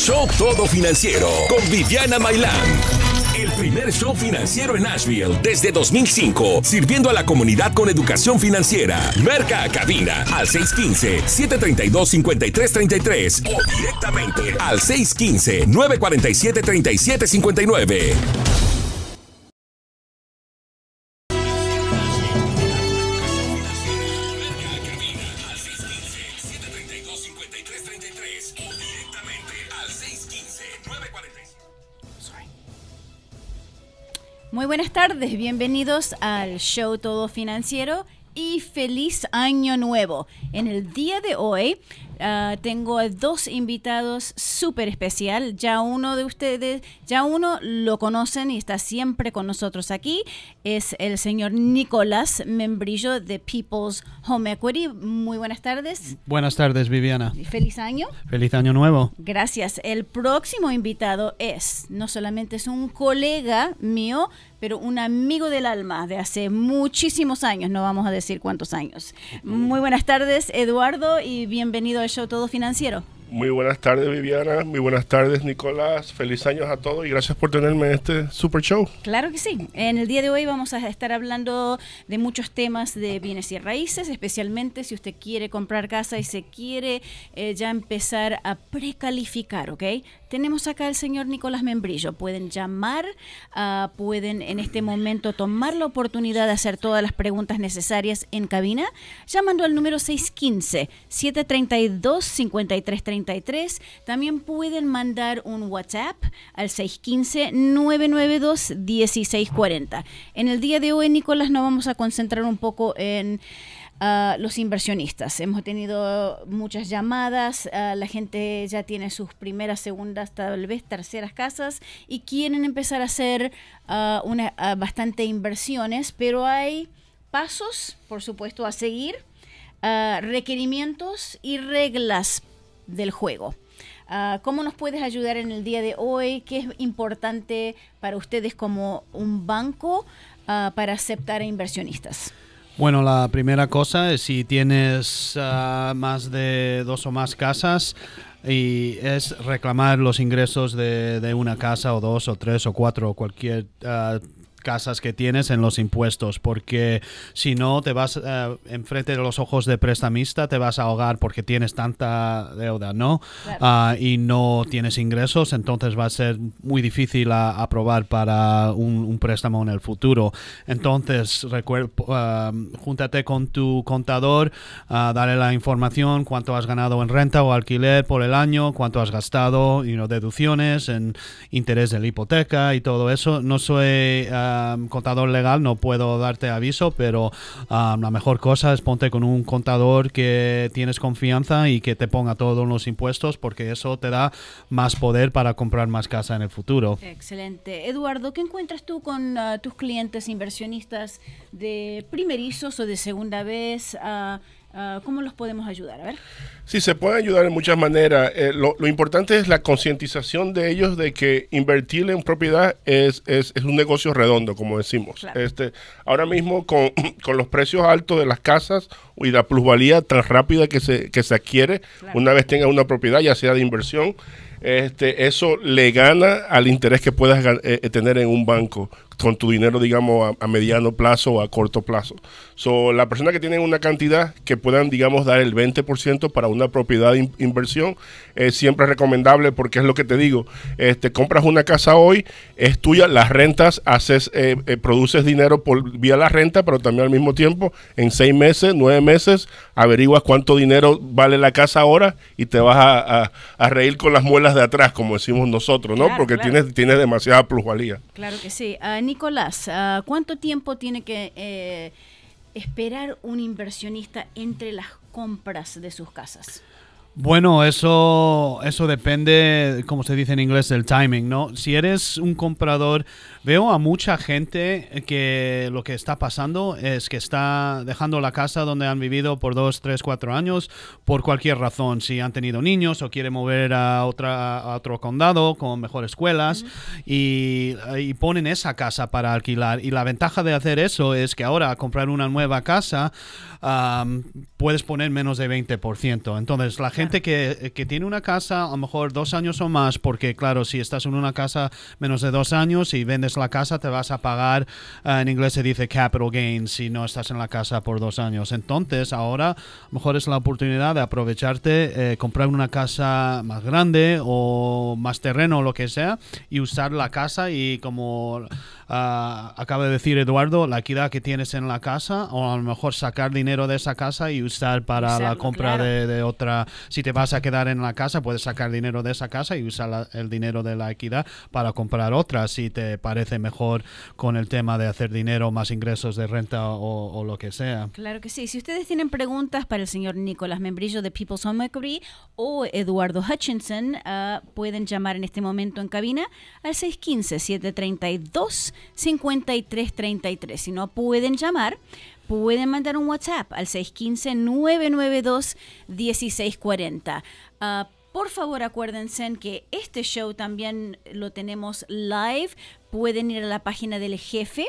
show todo financiero con Viviana Mailán. El primer show financiero en Nashville desde 2005, sirviendo a la comunidad con educación financiera. Merca a cabina al 615-732-5333 o directamente al 615-947-3759. buenas tardes, bienvenidos al show Todo Financiero y feliz año nuevo. En el día de hoy ah, tengo a dos invitados súper especial. Ya uno de ustedes, ya uno lo conocen y está siempre con nosotros aquí. Es el señor Nicolás Membrillo de People's Home Equity. Muy buenas tardes. Buenas tardes, Viviana. Feliz año. Feliz año nuevo. Gracias. El próximo invitado es, no solamente es un colega mío, pero un amigo del alma de hace muchísimos años, no vamos a decir cuántos años. Muy buenas tardes, Eduardo, y bienvenido al show Todo Financiero. Muy buenas tardes, Viviana. Muy buenas tardes, Nicolás. Feliz años a todos y gracias por tenerme en este super show. Claro que sí. En el día de hoy vamos a estar hablando de muchos temas de bienes y raíces, especialmente si usted quiere comprar casa y se quiere eh, ya empezar a precalificar, ¿ok? Tenemos acá al señor Nicolás Membrillo. Pueden llamar, ah, pueden en este momento tomar la oportunidad de hacer todas las preguntas necesarias en cabina, llamando al número 615 732 5330 también pueden mandar un WhatsApp al 615-992-1640. En el día de hoy, Nicolás, nos vamos a concentrar un poco en... Ah, los inversionistas. Hemos tenido muchas llamadas, ah, la gente ya tiene sus primeras, segundas, tal vez terceras casas y quieren empezar a hacer ah, bastante inversiones, pero hay pasos, por supuesto, a seguir. requerimientos y reglas del juego. Ah, ¿Cómo nos puedes ayudar en el día de hoy? ¿Qué es importante para ustedes como un banco ah, para aceptar a inversionistas? Bueno, la primera cosa es si tienes ah, más de dos o más casas y es reclamar los ingresos de, de, una casa o dos o tres o cuatro o cualquier casas que tienes en los impuestos, porque si no te vas eh, enfrente de los ojos de prestamista, te vas a ahogar porque tienes tanta deuda, ¿no? Ah, y no tienes ingresos, entonces va a ser muy difícil aprobar para un, préstamo en el futuro. Entonces, uh, júntate con tu contador, ah, dale la información, cuánto has ganado en renta o alquiler por el año, cuánto has gastado, y deducciones en interés de la hipoteca y todo eso. No soy... Um, contador legal no puedo darte aviso, pero um, la mejor cosa es ponte con un contador que tienes confianza y que te ponga todos los impuestos, porque eso te da más poder para comprar más casa en el futuro. Excelente. Eduardo, ¿qué encuentras tú con uh, tus clientes inversionistas de primerizos o de segunda vez? Uh, Ah, ¿Cómo los podemos ayudar? A ver. Sí, se puede ayudar de muchas maneras. Eh, lo, importante es la concientización de ellos de que invertir en propiedad es, un negocio redondo, como decimos. Este, ahora mismo, con, los precios altos de las casas y la plusvalía tan rápida que se, que se adquiere una vez tenga una propiedad, ya sea de inversión, este, eso le gana al interés que puedas eh, eh, tener en un banco con tu dinero, digamos, a, mediano plazo o a corto plazo. So, la persona que tiene una cantidad que puedan, digamos, dar el 20% para una propiedad de inversión es siempre recomendable porque es lo que te digo. Este, compras una casa hoy, es tuya, las rentas, haces, eh, eh, produces dinero por vía la renta, pero también al mismo tiempo, en seis meses, nueve meses, averiguas cuánto dinero vale la casa ahora y te vas a, reír con las muelas de atrás, como decimos nosotros, ¿no? porque Tienes, tienes demasiada plusvalía. Claro que sí. Ah, Nicolás, ah, ¿cuánto tiempo tiene que eh, esperar un inversionista entre las compras de sus casas? Bueno, eso, eso depende, como se dice en inglés, del timing, ¿no? Si eres un comprador Veo a mucha gente que lo que está pasando es que está dejando la casa donde han vivido por dos, tres, cuatro años por cualquier razón. Si han tenido niños o quieren mover a, otra, otro condado con mejores escuelas y, ponen esa casa para alquilar. Y la ventaja de hacer eso es que ahora comprar una nueva casa puedes poner menos de 20%. Entonces la gente que, que tiene una casa a lo mejor dos años o más, porque claro, si estás en una casa menos de dos años y vendes la casa te vas a pagar, eh, en inglés se dice capital gain, si no estás en la casa por dos años. Entonces, ahora mejor es la oportunidad de aprovecharte, eh, comprar una casa más grande o más terreno o lo que sea y usar la casa y como Ah, acaba de decir Eduardo, la equidad que tienes en la casa, o a lo mejor sacar dinero de esa casa y usar para la compra de, otra. Si te vas a quedar en la casa, puedes sacar dinero de esa casa y usar el dinero de la equidad para comprar otra, si te parece mejor con el tema de hacer dinero, más ingresos de renta o, lo que sea. Claro que sí. Si ustedes tienen preguntas para el señor Nicolás Membrillo de People's Home Equity o Eduardo Hutchinson, ah, pueden llamar en este momento en cabina al 615 732 5333. Si no pueden llamar, pueden mandar un WhatsApp al 615-992-1640. Ah, por favor, acuérdense que este show también lo tenemos live. Pueden ir a la página del jefe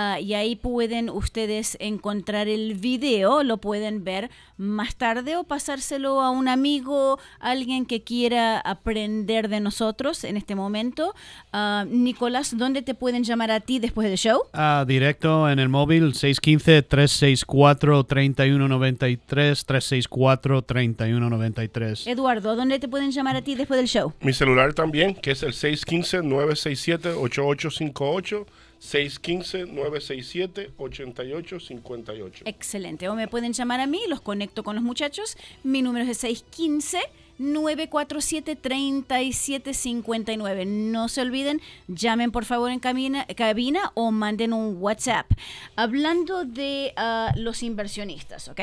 Ah, y ahí pueden ustedes encontrar el video, lo pueden ver más tarde o pasárselo a un amigo, alguien que quiera aprender de nosotros en este momento. Ah, Nicolás, ¿dónde te pueden llamar a ti después del show? Ah, directo en el móvil 615-364-3193, 364-3193. Eduardo, ¿dónde te pueden llamar a ti después del show? Mi celular también, que es el 615-967-8858. 615-967-8858. Excelente. O me pueden llamar a mí, los conecto con los muchachos. Mi número es 615. 947-3759. No se olviden, llamen por favor en cabina, o manden un WhatsApp. Hablando de ah, los inversionistas, ¿ok?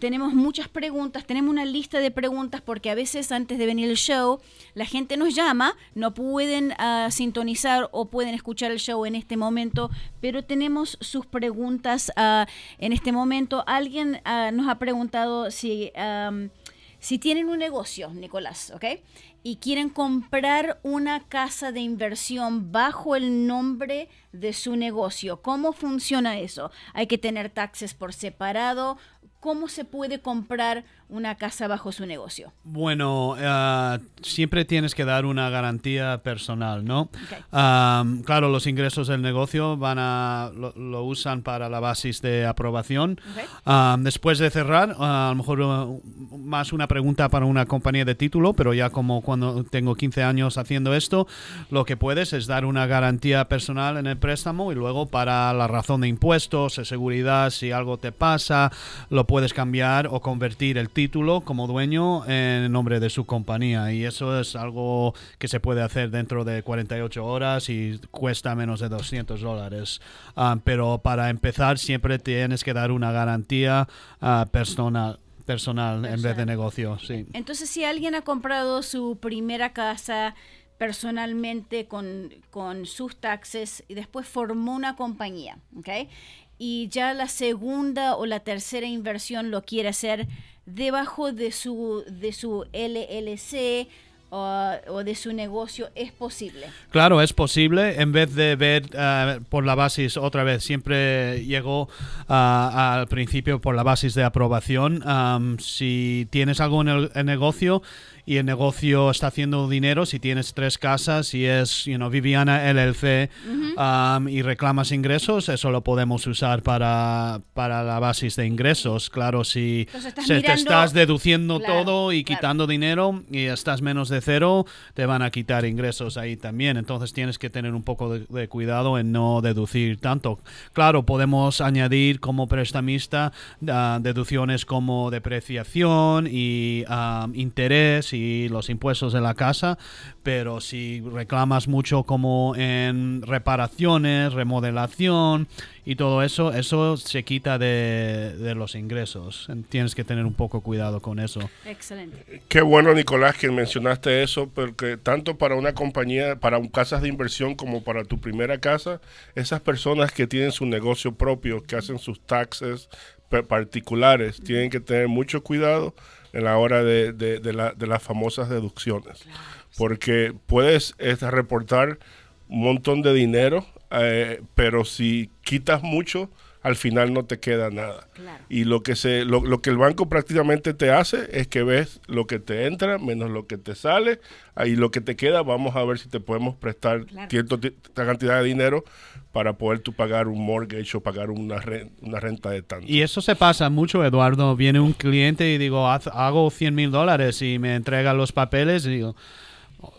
tenemos muchas preguntas, tenemos una lista de preguntas porque a veces antes de venir el show la gente nos llama, no pueden ah, sintonizar o pueden escuchar el show en este momento, pero tenemos sus preguntas ah, en este momento. Alguien ah, nos ha preguntado si, si tienen un negocio, Nicolás, ¿ok? Y quieren comprar una casa de inversión bajo el nombre de su negocio. ¿Cómo funciona eso? ¿Hay que tener taxes por separado? cómo se puede comprar una casa bajo su negocio. Bueno, ah, siempre tienes que dar una garantía personal, ¿no? Ah, claro, los ingresos del negocio van a, lo, usan para la base de aprobación. Ah, después de cerrar, a lo mejor más una pregunta para una compañía de título, pero ya como cuando tengo 15 años haciendo esto, lo que puedes es dar una garantía personal en el préstamo y luego para la razón de impuestos, de seguridad, si algo te pasa, lo puedes cambiar o convertir el título como dueño en nombre de su compañía y eso es algo que se puede hacer dentro de 48 horas y cuesta menos de 200 dólares. Ah, pero para empezar siempre tienes que dar una garantía ah, personal personal en vez de negocio, sí. Entonces, si alguien ha comprado su primera casa personalmente con, con sus taxes y después formó una compañía, ¿ok? y ya la segunda o la tercera inversión lo quiere hacer debajo de su, de su LLC, o, de su negocio es posible. Claro, es posible. En vez de ver eh, por la basis otra vez, siempre llego eh, al principio por la basis de aprobación. si tienes algo en el negocio y el negocio está haciendo dinero, si tienes tres casas, y es you Viviana LLC um, y reclamas ingresos, eso lo podemos usar para, para la base de ingresos. Claro, si te estás deduciendo todo y quitando dinero y estás menos de cero, te van a quitar ingresos ahí también. Entonces tienes que tener un poco de, cuidado en no deducir tanto. Claro, podemos añadir como prestamista ah, deducciones como depreciación y ah, interés los impuestos de la casa, pero si reclamas mucho como en reparaciones, remodelación y todo eso, eso se quita de, de los ingresos. Tienes que tener un poco cuidado con eso. Excelente. Eh, qué bueno, Nicolás, que mencionaste eso, porque tanto para una compañía, para casas de inversión como para tu primera casa, esas personas que tienen su negocio propio, que hacen sus taxes particulares, tienen que tener mucho cuidado en la hora de, la, de las famosas deducciones. Porque puedes reportar un montón de dinero, eh, pero si quitas mucho, al final no te queda nada. Y lo que, se, lo, que el banco prácticamente te hace es que ves lo que te entra menos lo que te sale, ahí lo que te queda, vamos a ver si te podemos prestar cierta cantidad de dinero para poder tú pagar un mortgage o pagar una, una renta de tanto. Y eso se pasa mucho, Eduardo. Viene un cliente y digo, hago 100 mil dólares y me entrega los papeles y digo...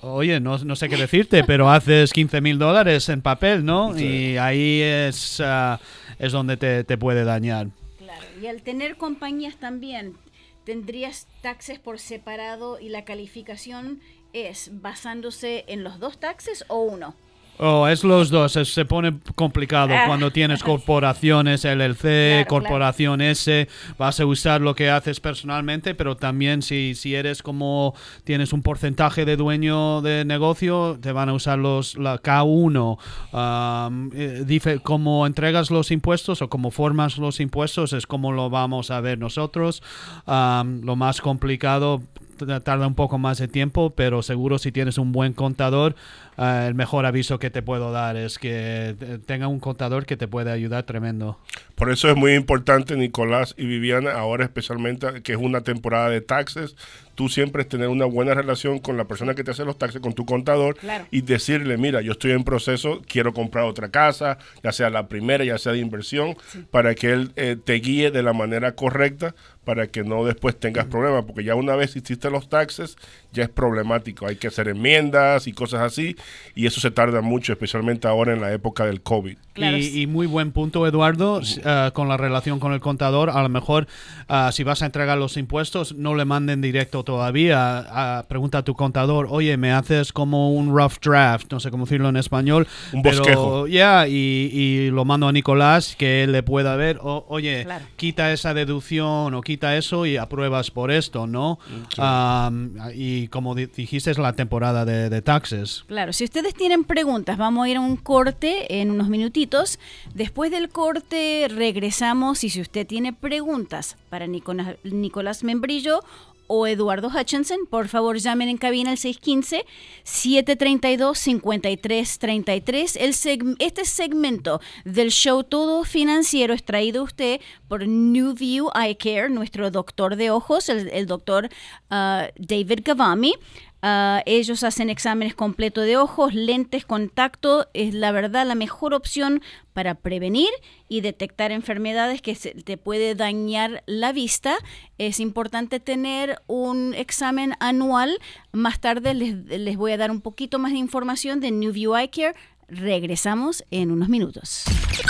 Oye, no, no, sé qué decirte, pero haces 15 mil dólares en papel, ¿no? Y ahí es, ah, es donde te, te puede dañar. Claro, y al tener compañías también, tendrías taxes por separado y la calificación es basándose en los dos taxes o uno. Oh, es los dos. se pone complicado ah. cuando tienes corporaciones LLC, corporación S. Vas a usar lo que haces personalmente, pero también si, eres como tienes un porcentaje de dueño de negocio, te van a usar los la K1. Um, eh, como entregas los impuestos o como formas los impuestos es como lo vamos a ver nosotros. lo más complicado tarda un poco más de tiempo, pero seguro si tienes un buen contador, eh, el mejor aviso que te puedo dar es que eh, tenga un contador que te puede ayudar tremendo. Por eso es muy importante, Nicolás y Viviana, ahora especialmente que es una temporada de taxes, tú siempre es tener una buena relación con la persona que te hace los taxes, con tu contador, y decirle, mira, yo estoy en proceso, quiero comprar otra casa, ya sea la primera, ya sea de inversión, para que él eh, te guíe de la manera correcta para que no después tengas problemas, porque ya una vez hiciste los taxes, ya es problemático, hay que hacer enmiendas y cosas así, y eso se tarda mucho, especialmente ahora en la época del COVID. Y, y, muy buen punto, Eduardo, ah, con la relación con el contador, a lo mejor ah, si vas a entregar los impuestos, no le manden directo todavía, ah, pregunta a tu contador, oye, me haces como un rough draft, no sé cómo decirlo en español, un bosquejo. Ya, y, lo mando a Nicolás, que él le pueda ver, oye, quita esa deducción o quita eso y apruebas por esto, ¿no? Mm, y como dijiste, es la temporada de, de, taxes. Claro, si ustedes tienen preguntas, vamos a ir a un corte en unos minutitos. Después del corte regresamos y si usted tiene preguntas para Nicolás, Nicolás Membrillo o Eduardo Hutchinson, por favor llamen en cabina al 615-732-5333. El este segmento del show Todo Financiero es traído usted por New View Eye Care, nuestro doctor de ojos, el, doctor ah, David Gavami. Ah, ellos hacen exámenes completo de ojos, lentes, contacto. Es la verdad la mejor opción para prevenir y detectar enfermedades que te puede dañar la vista. Es importante tener un examen anual. Más tarde les, les voy a dar un poquito más de información de New View Eye Care. Regresamos en unos minutos.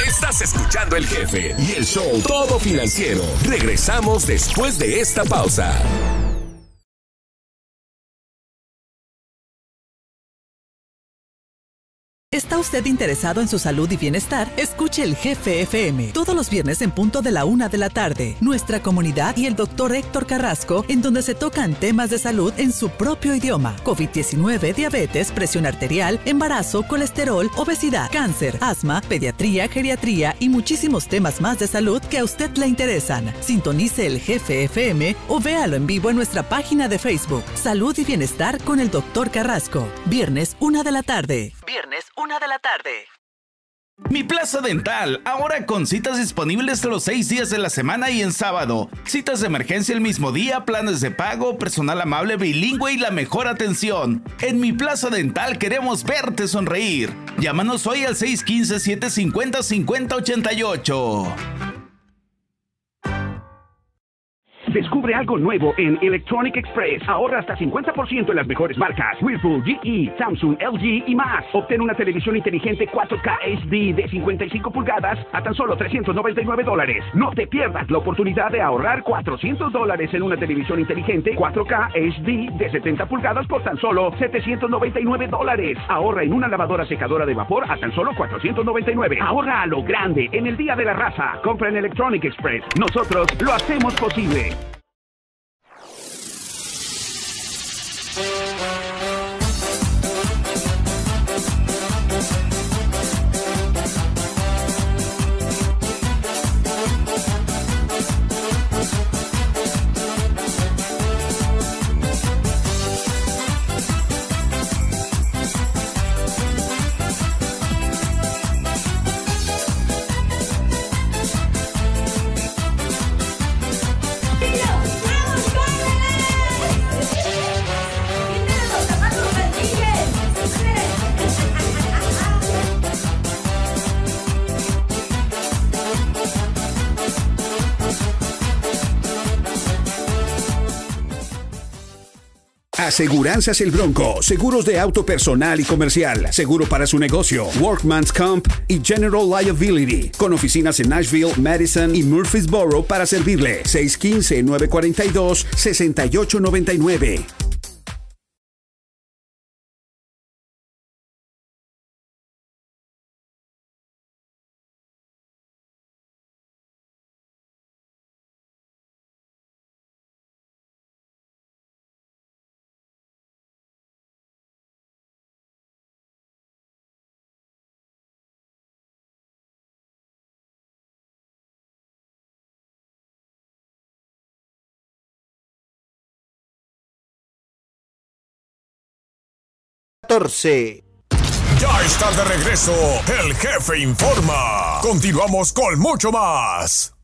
Estás escuchando el jefe y el show todo financiero. Regresamos después de esta pausa. ¿Está usted interesado en su salud y bienestar? Escuche el Jefe FM, todos los viernes en punto de la una de la tarde. Nuestra comunidad y el doctor Héctor Carrasco, en donde se tocan temas de salud en su propio idioma: COVID-19, diabetes, presión arterial, embarazo, colesterol, obesidad, cáncer, asma, pediatría, geriatría y muchísimos temas más de salud que a usted le interesan. Sintonice el Jefe FM o véalo en vivo en nuestra página de Facebook. Salud y Bienestar con el Dr. Carrasco. Viernes, una de la tarde viernes, una de la tarde. Mi Plaza Dental, ahora con citas disponibles los seis días de la semana y en sábado. Citas de emergencia el mismo día, planes de pago, personal amable, bilingüe y la mejor atención. En Mi Plaza Dental queremos verte sonreír. Llámanos hoy al 615-750-5088. Descubre algo nuevo en Electronic Express. Ahorra hasta 50% en las mejores marcas: Whirlpool, GE, Samsung, LG y más. Obtén una televisión inteligente 4K HD de 55 pulgadas a tan solo 399 dólares. No te pierdas la oportunidad de ahorrar 400 dólares en una televisión inteligente 4K HD de 70 pulgadas por tan solo 799 dólares. Ahorra en una lavadora secadora de vapor a tan solo 499. Ahorra a lo grande en el Día de la Raza. Compra en Electronic Express. Nosotros lo hacemos posible. Seguranzas El Bronco, seguros de auto personal y comercial, seguro para su negocio, Workman's Comp y General Liability, con oficinas en Nashville, Madison y Murfreesboro para servirle. 615-942-6899. 14. Ya está de regreso, el jefe informa. Continuamos con mucho más.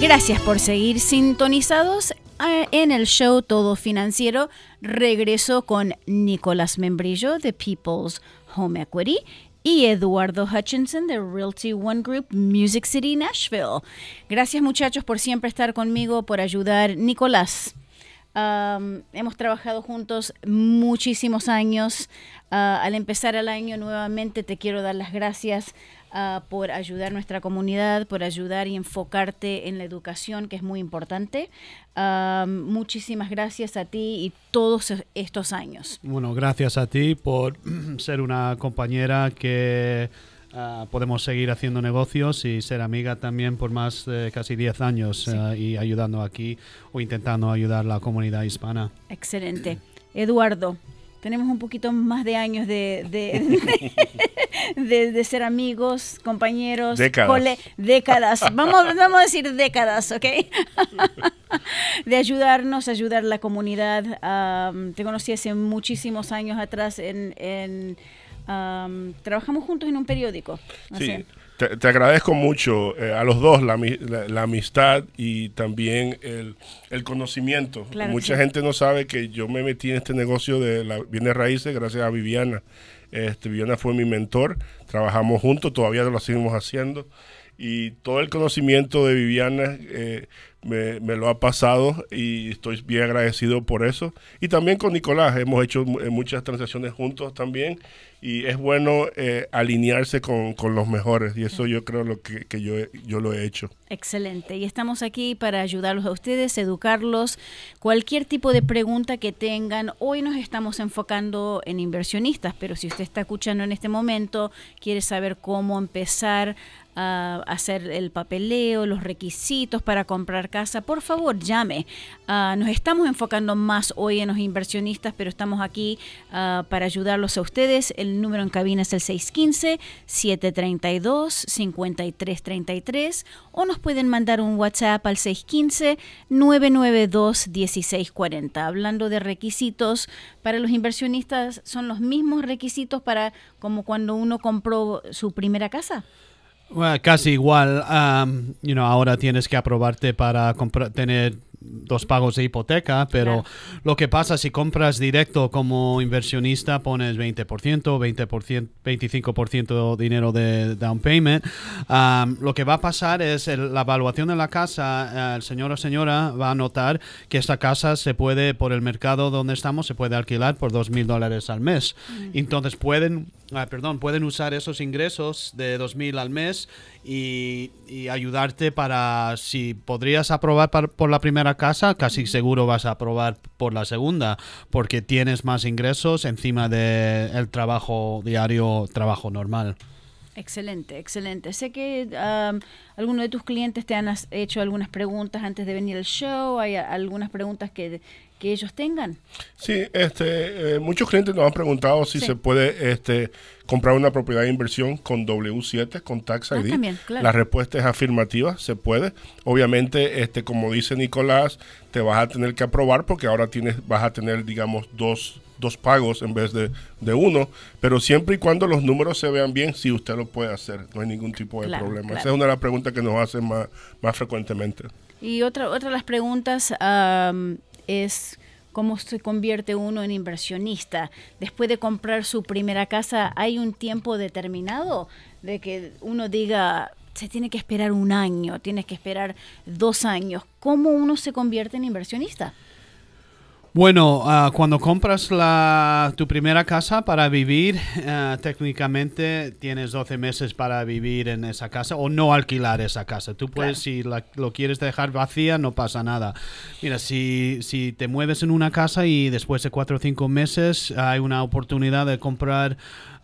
Gracias por seguir sintonizados eh, en el show Todo Financiero. Regreso con Nicolás Membrillo de People's Home Equity y Eduardo Hutchinson de Realty One Group Music City Nashville. Gracias muchachos por siempre estar conmigo, por ayudar. Nicolás hemos trabajado juntos muchísimos años. Ah, al empezar el año nuevamente te quiero dar las gracias ah, por ayudar a nuestra comunidad, por ayudar y enfocarte en la educación, que es muy importante. muchísimas gracias a ti y todos estos años. Bueno, gracias a ti por ser una compañera que... Ah, podemos seguir haciendo negocios y ser amiga también por más eh, casi 10 años ah, y ayudando aquí o intentando ayudar a la comunidad hispana. Excelente. Eduardo, tenemos un poquito más de años de, de, ser amigos, compañeros, décadas. décadas. Vamos, vamos a decir décadas, ¿ok? de ayudarnos, ayudar a la comunidad. Ah, te conocí hace muchísimos años atrás en trabajamos juntos en un periódico. sí, te, agradezco mucho eh, a los dos la, amistad y también el, conocimiento. Mucha gente no sabe que yo me metí en este negocio de la, bienes raíces gracias a Viviana. Este, Viviana fue mi mentor, trabajamos juntos, todavía lo seguimos haciendo. Y todo el conocimiento de Viviana eh, me, lo ha pasado y estoy bien agradecido por eso. Y también con Nicolás, hemos hecho eh, muchas transacciones juntos también y es bueno eh, alinearse con, los mejores y eso yo creo lo que, yo, yo lo he hecho. Excelente, y estamos aquí para ayudarlos a ustedes, educarlos, cualquier tipo de pregunta que tengan. Hoy nos estamos enfocando en inversionistas, pero si usted está escuchando en este momento, quiere saber cómo empezar hacer el papeleo, los requisitos para comprar casa, por favor llame. Ah, nos estamos enfocando más hoy en los inversionistas, pero estamos aquí ah, para ayudarlos a ustedes. El número en cabina es el 615-732-5333 o nos pueden mandar un WhatsApp al 615-992-1640. Hablando de requisitos para los inversionistas, son los mismos requisitos para como cuando uno compró su primera casa casi igual. Um, you ahora tienes que aprobarte para tener dos pagos de hipoteca, pero lo que pasa si compras directo como inversionista pones 20%, 20% 25% dinero de down payment. lo que va a pasar es la evaluación de la casa, eh, el señor o señora va a notar que esta casa se puede, por el mercado donde estamos, se puede alquilar por dos mil dólares al mes. Mm. Entonces pueden, ah, perdón, pueden usar esos ingresos de dos mil al mes y, ayudarte para si podrías aprobar por la primera casa, casi seguro vas a aprobar por la segunda, porque tienes más ingresos encima del el trabajo diario, trabajo normal. Excelente, excelente. Sé que algunos de tus clientes te han hecho algunas preguntas antes de venir al show. Hay algunas preguntas que que ellos tengan. Sí, este, eh, muchos clientes nos han preguntado si se puede este, comprar una propiedad de inversión con W7, con Tax ah, ID. La respuesta es afirmativa, se puede. Obviamente, este, como dice Nicolás, te vas a tener que aprobar porque ahora tienes, vas a tener, digamos, dos, dos pagos en vez de, uno, pero siempre y cuando los números se vean bien, sí usted lo puede hacer, no hay ningún tipo de problema. Esa es una de las preguntas que nos hacen más, más frecuentemente. Y otra, otra de las preguntas es cómo se convierte uno en inversionista. Después de comprar su primera casa, ¿hay un tiempo determinado de que uno diga, se tiene que esperar un año, tienes que esperar dos años? ¿Cómo uno se convierte en inversionista? Bueno, ah, cuando compras la, tu primera casa para vivir, ah, técnicamente tienes 12 meses para vivir en esa casa o no alquilar esa casa. Tú puedes, si lo quieres dejar vacía, no pasa nada. Mira, si, si te mueves en una casa y después de 4 o 5 meses hay una oportunidad de comprar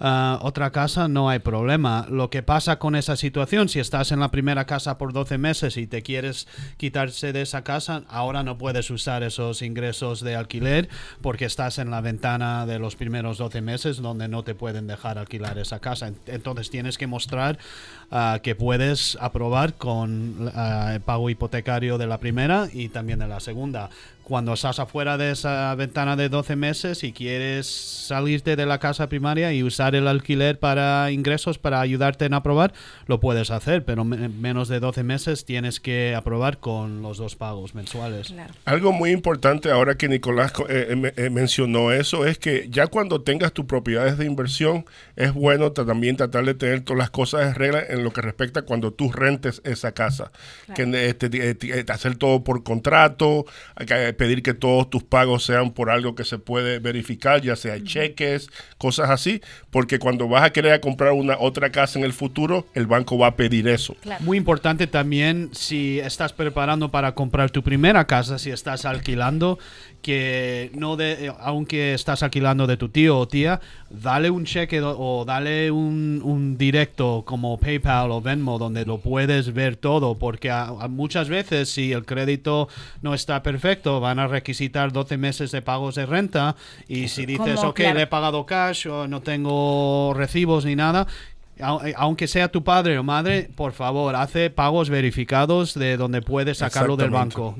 Ah, otra casa, no hay problema. Lo que pasa con esa situación, si estás en la primera casa por 12 meses y te quieres quitarse de esa casa, ahora no puedes usar esos ingresos de alquiler porque estás en la ventana de los primeros 12 meses donde no te pueden dejar alquilar esa casa. Entonces tienes que mostrar ah, que puedes aprobar con ah, el pago hipotecario de la primera y también de la segunda cuando estás afuera de esa ventana de 12 meses y quieres salirte de la casa primaria y usar el alquiler para ingresos para ayudarte en aprobar, lo puedes hacer, pero menos de 12 meses tienes que aprobar con los dos pagos mensuales. Algo muy importante ahora que Nicolás eh, eh, eh, mencionó eso es que ya cuando tengas tus propiedades de inversión, es bueno también tratar de tener todas las cosas de regla en lo que respecta cuando tú rentes esa casa. Que, este, hacer todo por contrato, que, pedir que todos tus pagos sean por algo que se puede verificar, ya sea cheques, cosas así, porque cuando vas a querer comprar una otra casa en el futuro, el banco va a pedir eso. Muy importante también si estás preparando para comprar tu primera casa, si estás alquilando, que no de, eh, aunque estás alquilando de tu tío o tía, dale un cheque o dale un, directo como PayPal o Venmo donde lo puedes ver todo, porque muchas veces si el crédito no está perfecto, van a requisitar 12 meses de pagos de renta y si dices, ok, le he pagado cash o no tengo recibos ni nada, eh, aunque sea tu padre o madre, por favor, hace pagos verificados de donde puedes sacarlo del banco.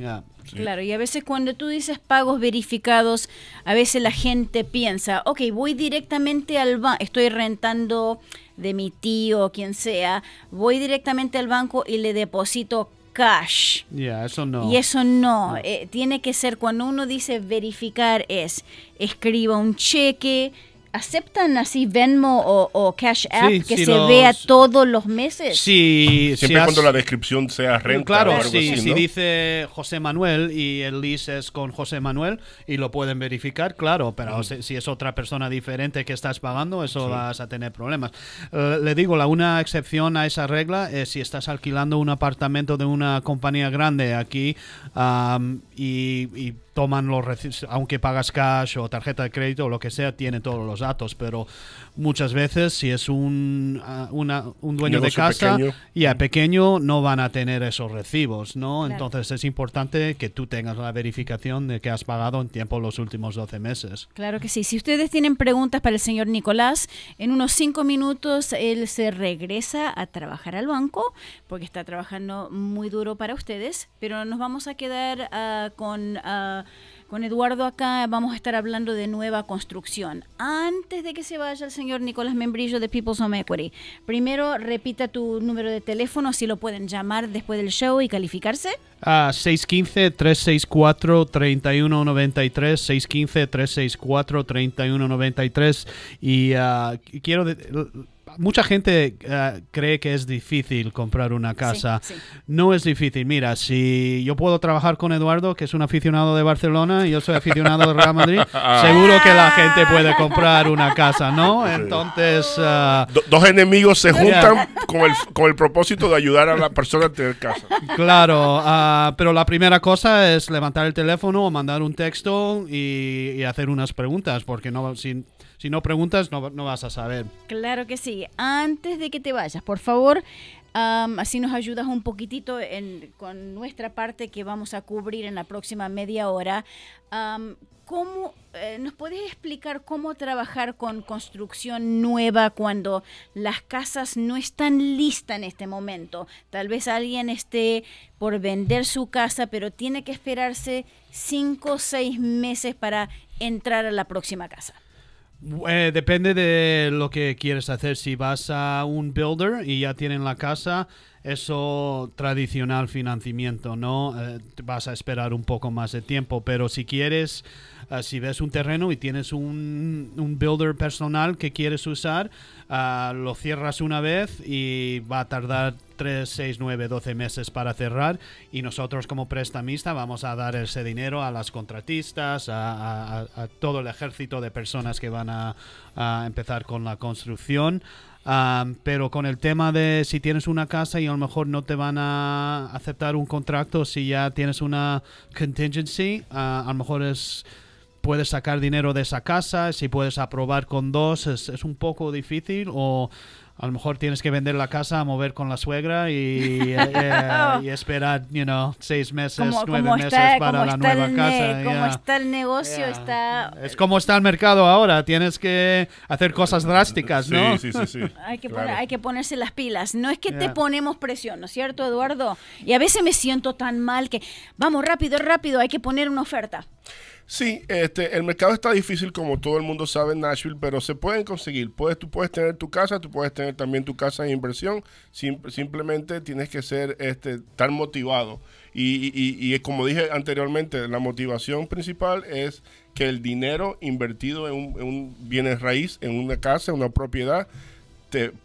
Claro, y a veces cuando tú dices pagos verificados, a veces la gente piensa, ok, voy directamente al banco, estoy rentando de mi tío o quien sea, voy directamente al banco y le deposito cash. eso no. Y eso no. Eh, tiene que ser cuando uno dice verificar es escriba un cheque, ¿Aceptan así Venmo o, Cash App que se vea todos los meses? Sí, Siempre cuando la descripción sea renta. Claro, o si dice José Manuel y el lease es con José Manuel y lo pueden verificar, claro, pero mm. si, es otra persona diferente que estás pagando, eso vas a tener problemas. Eh, le digo, la una excepción a esa regla es si estás alquilando un apartamento de una compañía grande aquí y toman los aunque pagas cash o tarjeta de crédito o lo que sea, tienen todos los datos, pero muchas veces si es un, ah, dueño de casa y a pequeño no van a tener esos recibos, ¿no? Entonces es importante que tú tengas la verificación de que has pagado en tiempo los últimos 12 meses. Claro que sí. Si ustedes tienen preguntas para el señor Nicolás, en unos 5 minutos él se regresa a trabajar al banco porque está trabajando muy duro para ustedes, pero nos vamos a quedar ah, con... Ah, con Eduardo acá vamos a estar hablando de nueva construcción. Antes de que se vaya el señor Nicolás Membrillo de People's Home Equity, primero repita tu número de teléfono, si lo pueden llamar después del show y calificarse. Ah, 615-364-3193, 615-364-3193. Y quiero mucha gente eh, cree que es difícil comprar una casa. No es difícil. Mira, si yo puedo trabajar con Eduardo, que es un aficionado de Barcelona, y yo soy aficionado de Real Madrid, seguro que la ah. gente puede comprar una casa, ¿no? Entonces... Ah, dos enemigos se juntan con, el, con, el, propósito de ayudar a la persona a tener casa. Claro, ah, pero la primera cosa es levantar el teléfono o mandar un texto y, hacer unas preguntas, porque no, si no preguntas, no, no vas a saber. Claro que sí. Antes de que te vayas, por favor, así nos ayudas un poquitito con nuestra parte que vamos a cubrir en la próxima media hora. ¿cómo, eh, ¿Nos puedes explicar cómo trabajar con construcción nueva cuando las casas no están listas en este momento? Tal vez alguien esté por vender su casa, pero tiene que esperarse cinco o seis meses para entrar a la próxima casa. Eh, depende de lo que quieres hacer. Si vas a un builder y ya tienen la casa, eso tradicional financiamiento, ¿no? Eh, vas a esperar un poco más de tiempo, pero si quieres, eh, si ves un terreno y tienes un, builder personal que quieres usar, eh, lo cierras una vez y va a tardar 3, 6, 9, 12 meses para cerrar y nosotros como prestamista vamos a dar ese dinero a las contratistas, a, todo el ejército de personas que van a empezar con la construcción pero con el tema de si tienes una casa y a lo mejor no te van a aceptar un contrato, si ya tienes una contingency, ah, a lo mejor es puedes sacar dinero de esa casa, si puedes aprobar con dos, es, es un poco difícil o a lo mejor tienes que vender la casa mover con la suegra y, eh, eh, esperar, you know, seis meses, nueve meses para la nueva casa. Como está el negocio, Es como está el mercado ahora, tienes que hacer cosas drásticas, ¿no? Sí, sí, sí. hay, que ponerse las pilas. No es que te ponemos presión, ¿no es cierto, Eduardo? Y a veces me siento tan mal que, vamos, rápido, rápido, hay que poner una oferta. Sí, este, el mercado está difícil, como todo el mundo sabe en Nashville, pero se pueden conseguir. Puedes, tú puedes tener tu casa, tú puedes tener también tu casa de inversión. simplemente tienes que ser este, tan motivado. Y, como dije anteriormente, la motivación principal es que el dinero invertido en un, bienes raíz, en una casa, en una propiedad,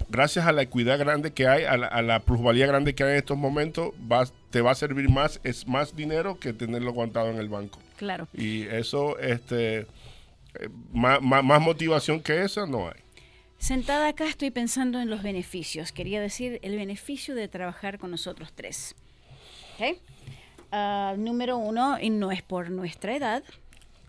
gracias a la equidad grande que hay, a la, plusvalía grande que hay en estos momentos, te va a servir más, es más dinero que tenerlo aguantado en el banco. Claro. Y eso, este, eh, más, motivación que esa no hay. Sentada acá estoy pensando en los beneficios. Quería decir el beneficio de trabajar con nosotros tres. Ah, número uno, y no es por nuestra edad,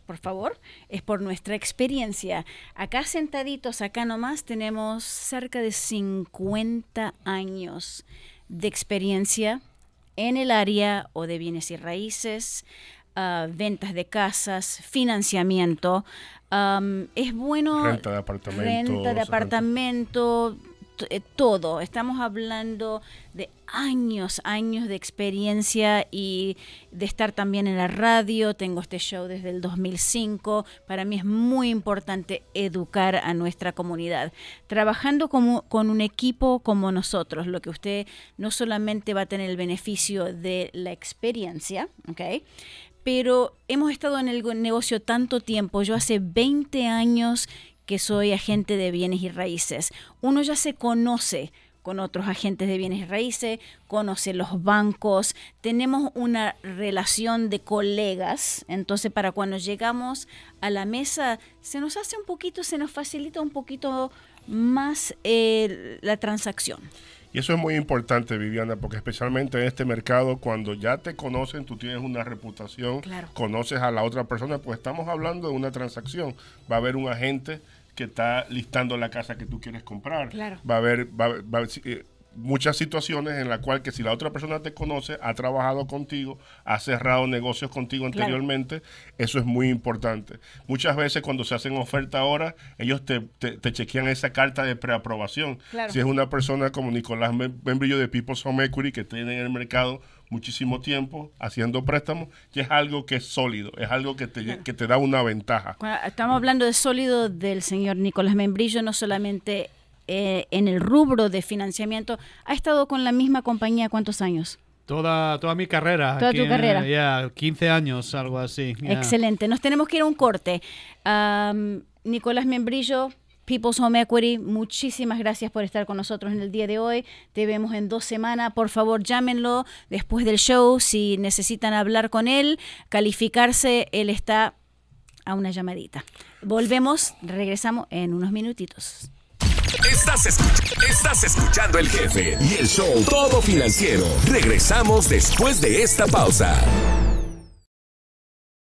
por favor, es por nuestra experiencia. Acá sentaditos, acá nomás, tenemos cerca de 50 años de experiencia en el área o de bienes y raíces, Ah, ventas de casas, financiamiento. es bueno... Renta de apartamento. Renta de apartamento, eh, todo. Estamos hablando de años, años de experiencia y de estar también en la radio. Tengo este show desde el 2005. Para mí es muy importante educar a nuestra comunidad. Trabajando como, con un equipo como nosotros, lo que usted no solamente va a tener el beneficio de la experiencia, ¿ok? pero hemos estado en el negocio tanto tiempo. Yo hace 20 años que soy agente de bienes y raíces. Uno ya se conoce con otros agentes de bienes y raíces, conoce los bancos, tenemos una relación de colegas, entonces para cuando llegamos a la mesa se nos hace un poquito, se nos facilita un poquito más eh, la transacción. Y eso es muy importante, Viviana, porque especialmente en este mercado, cuando ya te conocen, tú tienes una reputación, conoces a la otra persona, pues estamos hablando de una transacción. Va a haber un agente que está listando la casa que tú quieres comprar. Va a haber, va, eh, muchas situaciones en las cuales que si la otra persona te conoce, ha trabajado contigo, ha cerrado negocios contigo anteriormente, eso es muy importante. Muchas veces cuando se hacen ofertas ahora, ellos te, te, chequean esa carta de preaprobación. Si es una persona como Nicolás Membrillo de People's Home Equity que tiene en el mercado muchísimo tiempo haciendo préstamos, que es algo que es sólido, es algo que te, da una ventaja. estamos hablando de sólido del señor Nicolás Membrillo, no solamente eh, en el rubro de financiamiento. ¿Ha estado con la misma compañía cuántos años? Toda, toda mi carrera. Toda tu carrera. Ya, 15 años, algo así. Excelente. Nos tenemos que ir a un corte. Nicolás Membrillo, People's Home Equity, muchísimas gracias por estar con nosotros en el día de hoy. Te vemos en dos semanas. Por favor, llámenlo después del show si necesitan hablar con él, calificarse. Él está a una llamadita. Volvemos, regresamos en unos minutitos. Estás, escuchando el jefe y el show Todo Financiero. Regresamos después de esta pausa.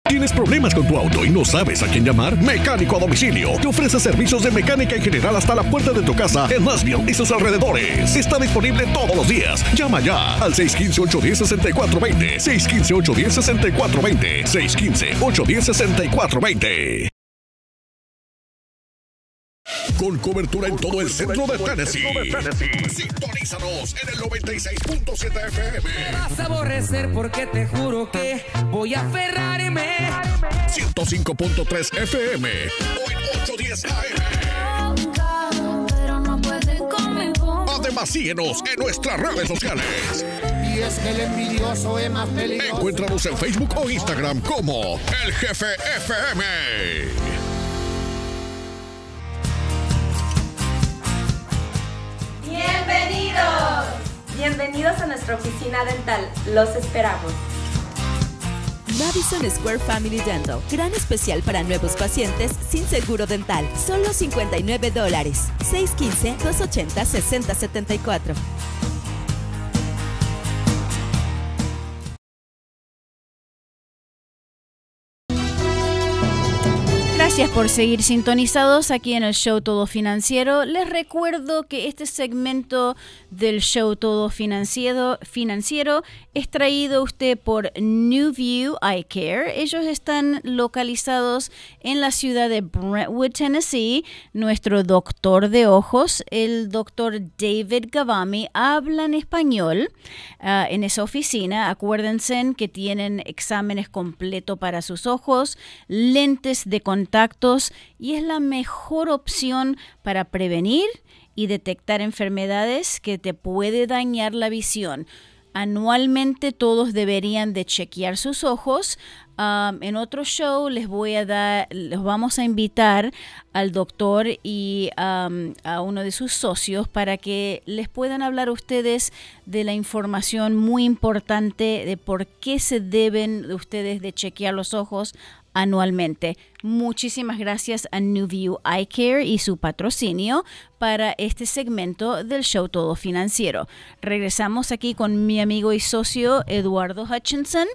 ¿Tienes problemas con tu auto y no sabes a quién llamar? Mecánico a domicilio. Te ofrece servicios de mecánica en general hasta la puerta de tu casa en Nashville y sus alrededores. Está disponible todos los días. Llama ya al 615-810-6420. 615-810-6420. 615-810-6420 con cobertura en todo el centro de Tennessee. Sintonízanos en el 96.7 FM. vas a aborrecer porque te juro que voy a aferrarme. 105.3 FM o 810 AM. Además, síguenos en nuestras redes sociales. Y es el envidioso es más Encuéntranos en Facebook o Instagram como El Jefe FM. ¡Bienvenidos! Bienvenidos a nuestra oficina dental. Los esperamos. Madison Square Family Dental. Gran especial para nuevos pacientes sin seguro dental. Solo 59 dólares. 615-280-6074 por seguir sintonizados aquí en el show Todo Financiero. Les recuerdo que este segmento del show Todo Financiero, es traído usted por New View Eye Care. Ellos están localizados en la ciudad de Brentwood, Tennessee. Nuestro doctor de ojos, el doctor David Gavami, habla en español ah, en esa oficina. Acuérdense que tienen exámenes completos para sus ojos, lentes de contacto y es la mejor opción para prevenir y detectar enfermedades que te puede dañar la visión. Anualmente todos deberían de chequear sus ojos. Ah, en otro show les voy a dar, los vamos a invitar al doctor y a uno de sus socios para que les puedan hablar a ustedes de la información muy importante de por qué se deben ustedes de chequear los ojos anualmente. Muchísimas gracias a New View Eye Care y su patrocinio para este segmento del show Todo Financiero. Regresamos aquí con mi amigo y socio Eduardo Hutchinson.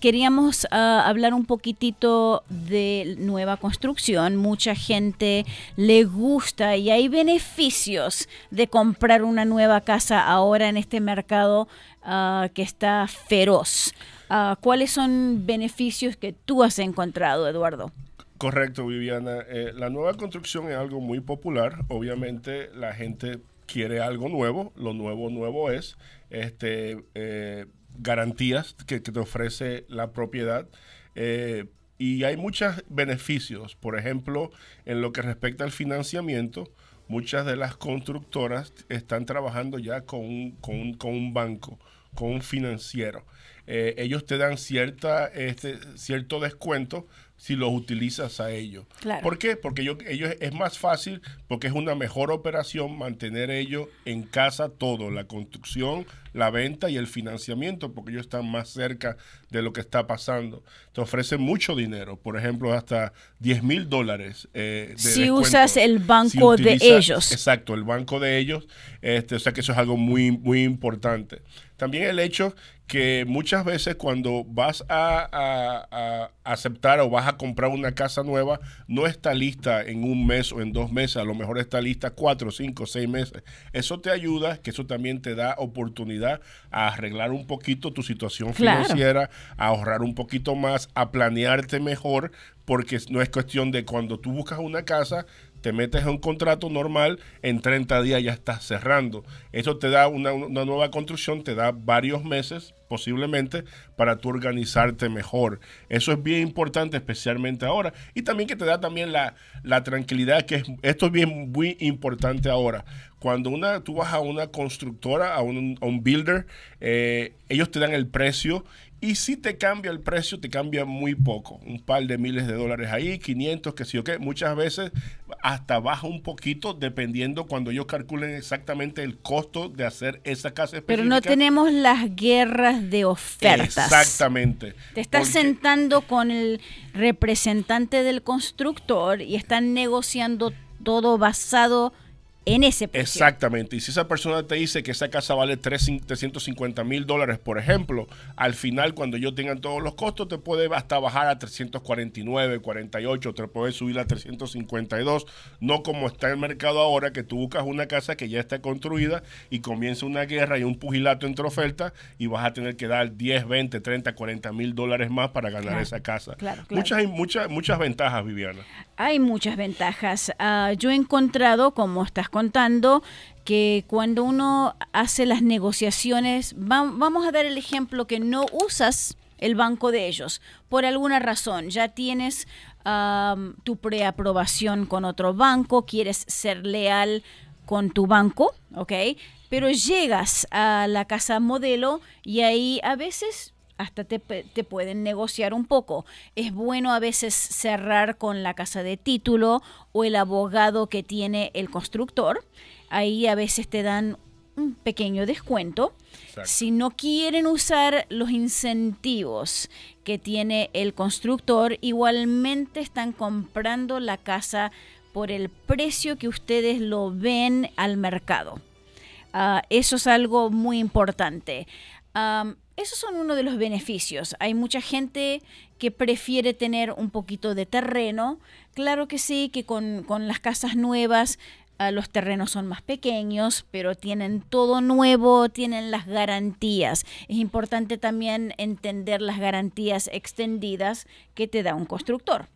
queríamos ah, hablar un poquitito de nueva construcción. Mucha gente le gusta y hay beneficios de comprar una nueva casa ahora en este mercado ah, que está feroz. Ah, ¿Cuáles son beneficios que tú has encontrado, Eduardo? Correcto, Viviana. Eh, la nueva construcción es algo muy popular. Obviamente la gente quiere algo nuevo. Lo nuevo, nuevo es este, eh, garantías que, te ofrece la propiedad. Eh, y hay muchos beneficios. Por ejemplo, en lo que respecta al financiamiento, muchas de las constructoras están trabajando ya con un banco, con un financiero. Eh, ellos te dan cierta, este, cierto descuento si los utilizas a ellos. ¿Por qué? Porque ellos es más fácil, porque es una mejor operación mantener ellos en casa todo, la construcción, la venta y el financiamiento, porque ellos están más cerca de lo que está pasando. Te ofrecen mucho dinero, por ejemplo, hasta 10 mil dólares. Eh, de si usas el banco de ellos. Exacto, el banco de ellos. Este, o sea que eso es algo muy, muy importante. También el hecho que muchas veces cuando vas a, aceptar o vas a comprar una casa nueva, no está lista en un mes o en dos meses, a lo mejor está lista cuatro, cinco, seis meses. Eso te ayuda, que eso también te da oportunidad a arreglar un poquito tu situación financiera, a ahorrar un poquito más, a planearte mejor, porque no es cuestión de cuando tú buscas una casa, te metes a un contrato normal, en 30 días ya estás cerrando. Eso te da una, nueva construcción, te da varios meses posiblemente para tú organizarte mejor. Eso es bien importante, especialmente ahora. Y también que te da también la, tranquilidad, que es, esto es bien muy importante ahora. Cuando una, tú vas a una constructora, a un, builder, eh, ellos te dan el precio y si te cambia el precio, te cambia muy poco. Un par de miles de dólares ahí, 500, que sí o qué. Muchas veces hasta baja un poquito dependiendo cuando ellos calculen exactamente el costo de hacer esa casa específica. Pero no tenemos las guerras de ofertas. Exactamente. Te estás sentando con el representante del constructor y están negociando todo basado en ese precio. Exactamente. Y si esa persona te dice que esa casa vale 350 mil dólares, por ejemplo, al final, cuando ellos tengan todos los costos, te puede hasta bajar a 349, 48, te puede subir a 352. No como está el mercado ahora, que tú buscas una casa que ya está construida y comienza una guerra y un pugilato entre ofertas y vas a tener que dar 10, 20, 30, 40 mil dólares más para ganar esa casa. Claro, Muchas, muchas, muchas ventajas, Viviana. Hay muchas ventajas. Ah, yo he encontrado, como estás contando, que cuando uno hace las negociaciones, vamos a dar el ejemplo que no usas el banco de ellos por alguna razón. Ya tienes ah, tu preaprobación con otro banco, quieres ser leal con tu banco, ¿ok? Pero llegas a la casa modelo y ahí a veces hasta te, pueden negociar un poco. Es bueno a veces cerrar con la casa de título o el abogado que tiene el constructor. Ahí a veces te dan un pequeño descuento. Si no quieren usar los incentivos que tiene el constructor, igualmente están comprando la casa por el precio que ustedes lo ven al mercado. Ah, eso es algo muy importante esos son uno de los beneficios. Hay mucha gente que prefiere tener un poquito de terreno. Claro que sí, que con, las casas nuevas ah, los terrenos son más pequeños, pero tienen todo nuevo, tienen las garantías. Es importante también entender las garantías extendidas que te da un constructor.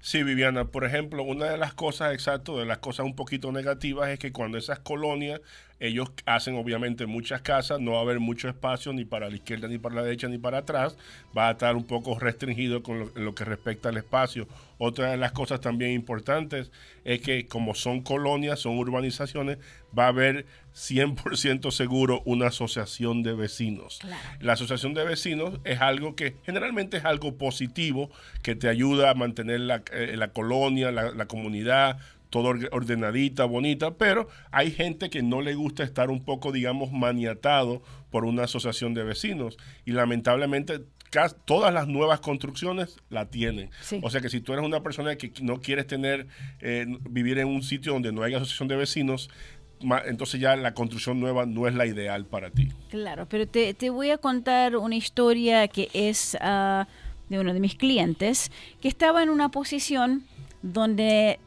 Sí, Viviana, por ejemplo, una de las cosas, exacto, de las cosas un poquito negativas es que cuando esas colonias ellos hacen obviamente muchas casas, no va a haber mucho espacio ni para la izquierda, ni para la derecha, ni para atrás. Va a estar un poco restringido con lo, que respecta al espacio. Otra de las cosas también importantes es que como son colonias, son urbanizaciones, va a haber 100% seguro una asociación de vecinos. La asociación de vecinos es algo que generalmente es algo positivo, que te ayuda a mantener la, eh, colonia, la comunidad, todo ordenadita, bonita, pero hay gente que no le gusta estar un poco, digamos, maniatado por una asociación de vecinos y lamentablemente todas las nuevas construcciones la tienen. O sea que si tú eres una persona que no quieres tener eh, vivir en un sitio donde no hay asociación de vecinos, entonces ya la construcción nueva no es la ideal para ti. Claro, pero te, voy a contar una historia que es ah, de uno de mis clientes que estaba en una posición donde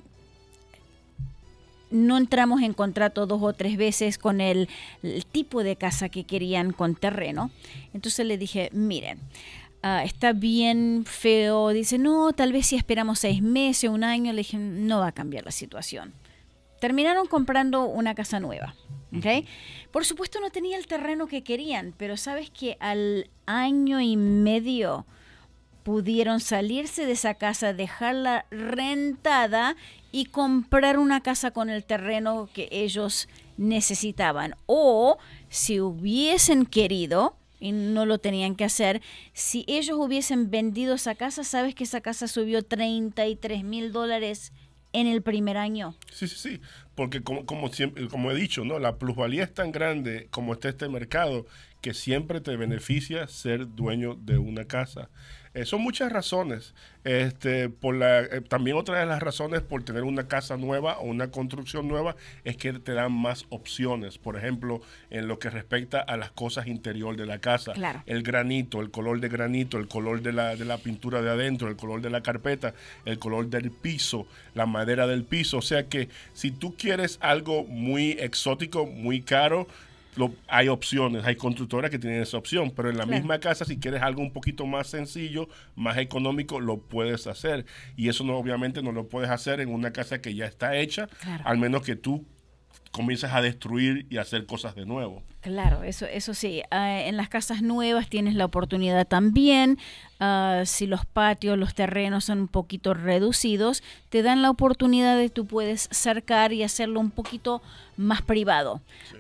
no entramos en contrato dos o tres veces con el, tipo de casa que querían con terreno. Entonces le dije, miren, ah, está bien feo. Dice, no, tal vez si esperamos seis meses, un año, le dije, no va a cambiar la situación. Terminaron comprando una casa nueva. ¿okay? Por supuesto no tenía el terreno que querían, pero sabes que al año y medio pudieron salirse de esa casa, dejarla rentada y comprar una casa con el terreno que ellos necesitaban. O si hubiesen querido, y no lo tenían que hacer. Si ellos hubiesen vendido esa casa, sabes que esa casa subió 33 mil dólares en el primer año. Sí, sí, sí, porque como, como, siempre, como he dicho, ¿no? la plusvalía es tan grande como está este mercado que siempre te beneficia ser dueño de una casa son muchas razones. Este, por la, eh, también otra de las razones por tener una casa nueva o una construcción nueva es que te dan más opciones. Por ejemplo, en lo que respecta a las cosas interior de la casa. El granito, el color de granito, el color de la, de la pintura de adentro, el color de la carpeta, el color del piso, la madera del piso. O sea que si tú quieres algo muy exótico, muy caro, hay opciones, hay constructoras que tienen esa opción, pero en la misma casa, si quieres algo un poquito más sencillo, más económico, lo puedes hacer. Y eso no, obviamente no lo puedes hacer en una casa que ya está hecha, al menos que tú comiences a destruir y hacer cosas de nuevo. Claro, eso, eso sí. Ah, en las casas nuevas tienes la oportunidad también. Ah, si los patios, los terrenos son un poquito reducidos, te dan la oportunidad de tú puedes cercar y hacerlo un poquito más privado. Sí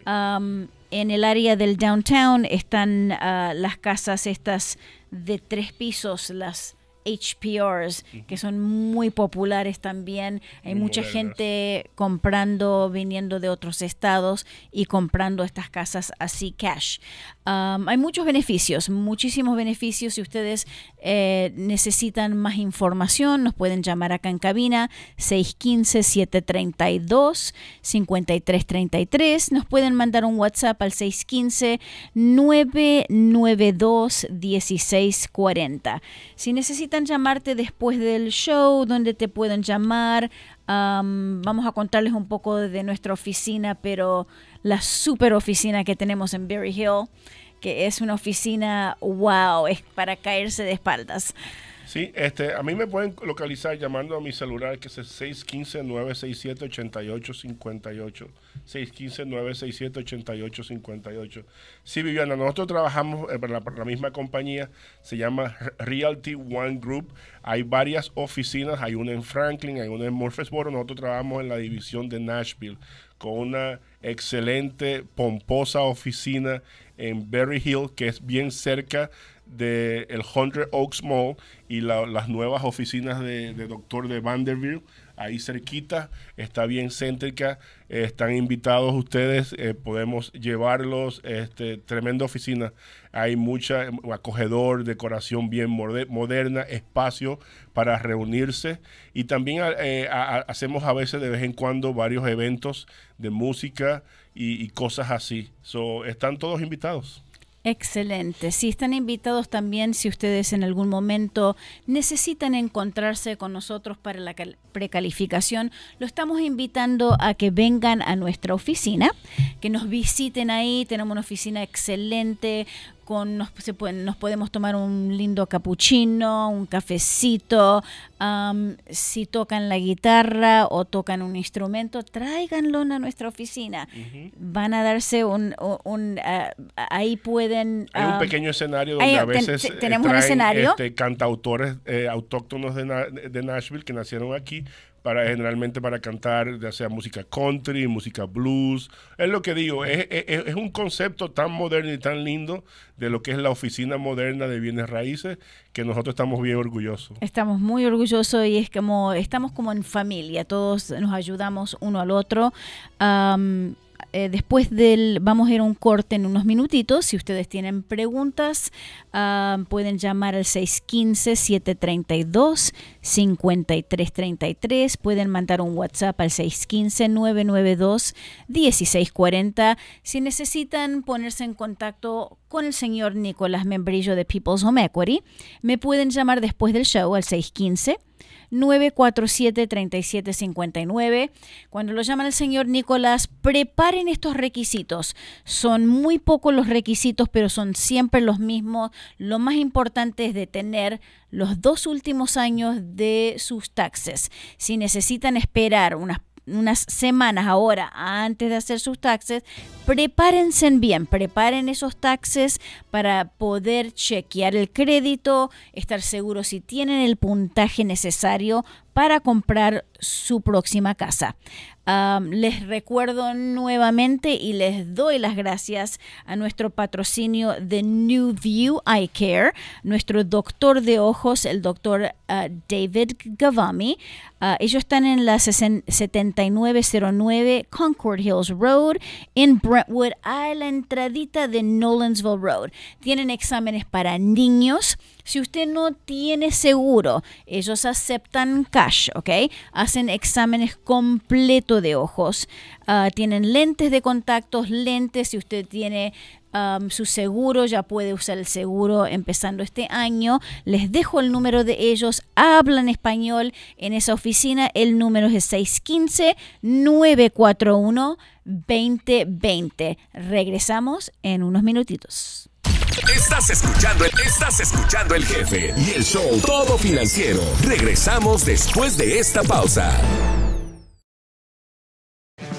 en el área del downtown están ah, las casas estas de tres pisos, las HPRs, que son muy populares también. Hay mucha gente comprando, viniendo de otros estados y comprando estas casas así cash. Um, hay muchos beneficios, muchísimos beneficios. Si ustedes eh, necesitan más información, nos pueden llamar acá en cabina 615-732-5333. Nos pueden mandar un WhatsApp al 615-992-1640. Si necesitan llamarte después del show, donde te pueden llamar. vamos a contarles un poco de nuestra oficina, pero la super oficina que tenemos en Berry Hill, que es una oficina, wow, es para caerse de espaldas. Sí, este, a mí me pueden localizar llamando a mi celular que es el 615-967-8858. 615-967-8858. Sí, Viviana, nosotros trabajamos eh, para, la, misma compañía, se llama Realty One Group. Hay varias oficinas, hay una en Franklin, hay una en Murfreesboro. Nosotros trabajamos en la división de Nashville con una excelente, pomposa oficina en Berry Hill, que es bien cerca de el Hunter Oaks Mall y las nuevas oficinas de, doctor de Vanderbilt, ahí cerquita, está bien céntrica, eh, están invitados ustedes, eh, podemos llevarlos, este, tremenda oficina, hay mucha eh, acogedor, decoración bien moderna, espacio para reunirse y también hacemos a veces de vez en cuando varios eventos de música y, y cosas así, están todos invitados. Excelente. Si están invitados también, si ustedes en algún momento necesitan encontrarse con nosotros para la precalificación, lo estamos invitando a que vengan a nuestra oficina, que nos visiten ahí. Tenemos una oficina excelente, con nos, se pueden, nos podemos tomar un lindo cappuccino, un cafecito, si tocan la guitarra o tocan un instrumento, tráiganlo a nuestra oficina. Van a darse un, un, ahí pueden... hay un pequeño escenario donde a veces eh, tenemos un escenario. Este, cantautores eh, autóctonos de, de Nashville que nacieron aquí generalmente para cantar, ya sea música country, música blues. Es lo que digo, es, un concepto tan moderno y tan lindo de lo que es la oficina moderna de bienes raíces que nosotros estamos bien orgullosos. Estamos muy orgullosos y es como estamos como en familia, todos nos ayudamos uno al otro. Eh, después del, vamos a ir a un corte en unos minutitos. Si ustedes tienen preguntas, ah, pueden llamar al 615-732-5333. Pueden mandar un WhatsApp al 615-992-1640. Si necesitan ponerse en contacto con el señor Nicolás Membrillo de People's Home Equity. Me pueden llamar después del show al 615. 947-3759. Cuando lo llaman el señor Nicolás, preparen estos requisitos. Son muy pocos los requisitos, pero son siempre los mismos. Lo más importante es de tener los dos últimos años de sus taxes. Si necesitan esperar unas unas semanas ahora antes de hacer sus taxes, prepárense bien, preparen esos taxes para poder chequear el crédito, estar seguros si tienen el puntaje necesario para comprar su próxima casa. les recuerdo nuevamente y les doy las gracias a nuestro patrocinio de New View Eye Care, nuestro doctor de ojos, el doctor ah, David Gavami. Ah, ellos están en la 7909 Concord Hills Road en Brentwood, a la entradita de Nolansville Road. Tienen exámenes para niños. Si usted no tiene seguro, ellos aceptan cash, ¿ok? Hacen exámenes completo de ojos. Ah, tienen lentes de contactos, lentes si usted tiene su seguro, ya puede usar el seguro empezando este año. Les dejo el número de ellos, hablan español en esa oficina. El número es 615-941-2020. Regresamos en unos minutitos. Estás escuchando, estás escuchando el jefe y el show Todo Financiero. Regresamos después de esta pausa.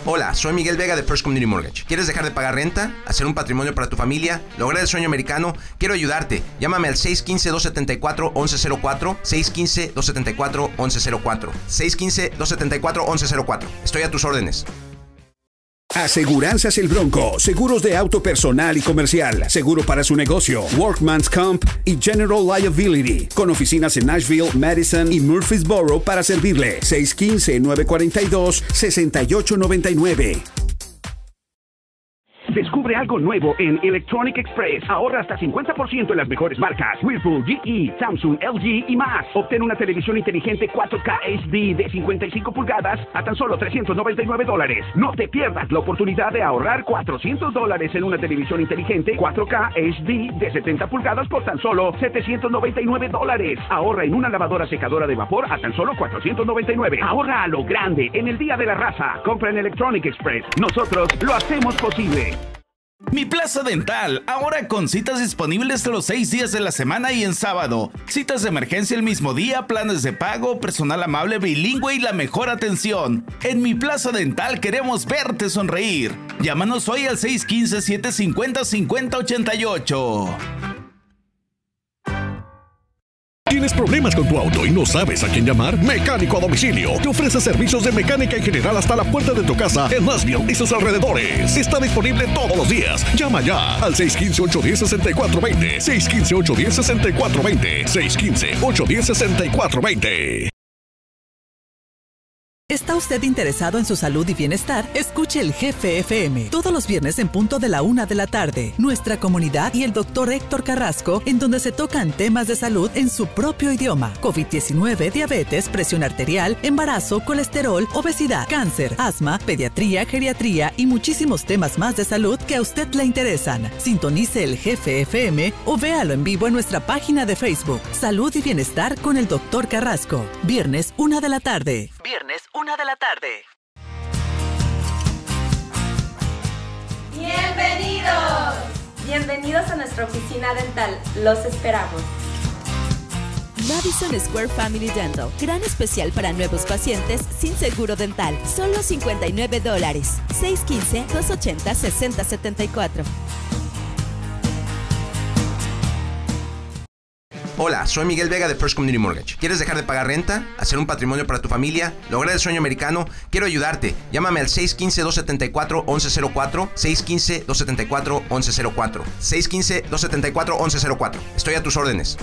Hola, soy Miguel Vega de First Community Mortgage. ¿Quieres dejar de pagar renta? ¿Hacer un patrimonio para tu familia? ¿Lograr el sueño americano? Quiero ayudarte. Llámame al 615-274-1104. 615-274-1104. 615-274-1104. Estoy a tus órdenes. Aseguranzas El Bronco, seguros de auto personal y comercial, seguro para su negocio, Workman's Comp y General Liability, con oficinas en Nashville, Madison y Murfreesboro para servirle. 615-942-6899. Descubre algo nuevo en Electronic Express. Ahorra hasta 50% en las mejores marcas: Whirlpool, GE, Samsung, LG y más. Obtén una televisión inteligente 4K HD de 55 pulgadas a tan solo 399 dólares. No te pierdas la oportunidad de ahorrar 400 dólares en una televisión inteligente 4K HD de 70 pulgadas por tan solo 799 dólares. Ahorra en una lavadora secadora de vapor a tan solo 499. Ahorra a lo grande en el Día de la Raza. Compra en Electronic Express. Nosotros lo hacemos posible. Mi Plaza Dental, ahora con citas disponibles los 6 días de la semana y en sábado. Citas de emergencia el mismo día, planes de pago, personal amable, bilingüe y la mejor atención. En Mi Plaza Dental queremos verte sonreír. Llámanos hoy al 615-750-5088. ¿Tienes problemas con tu auto y no sabes a quién llamar? Mecánico a domicilio. Te ofrece servicios de mecánica en general hasta la puerta de tu casa en Nashville y sus alrededores. Está disponible todos los días. Llama ya al 615-810-6420. 615-810-6420. 615-810-6420 está usted interesado en su salud y bienestar, escuche el Jefe FM, todos los viernes en punto de la una de la tarde. Nuestra comunidad y el doctor Héctor Carrasco, en donde se tocan temas de salud en su propio idioma: COVID-19, diabetes, presión arterial, embarazo, colesterol, obesidad, cáncer, asma, pediatría, geriatría y muchísimos temas más de salud que a usted le interesan. Sintonice el Jefe FM o véalo en vivo en nuestra página de Facebook, Salud y Bienestar con el doctor Carrasco. Viernes, una de la tarde viernes, una de la tarde. Bienvenidos. Bienvenidos a nuestra oficina dental. Los esperamos. Madison Square Family Dental. Gran especial para nuevos pacientes sin seguro dental. Solo 59 615-280-6074. Hola, soy Miguel Vega de First Community Mortgage. ¿Quieres dejar de pagar renta? ¿Hacer un patrimonio para tu familia? ¿Lograr el sueño americano? Quiero ayudarte. Llámame al 615-274-1104. 615-274-1104. 615-274-1104. Estoy a tus órdenes.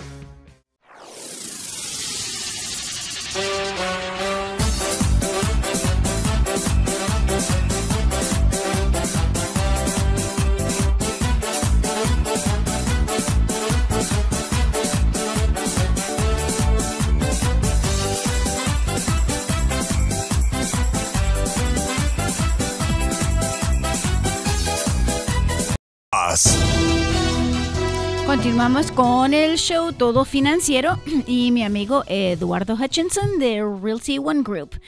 Vamos con el show Todo Financiero y mi amigo Eduardo Hutchinson de Realty One Group.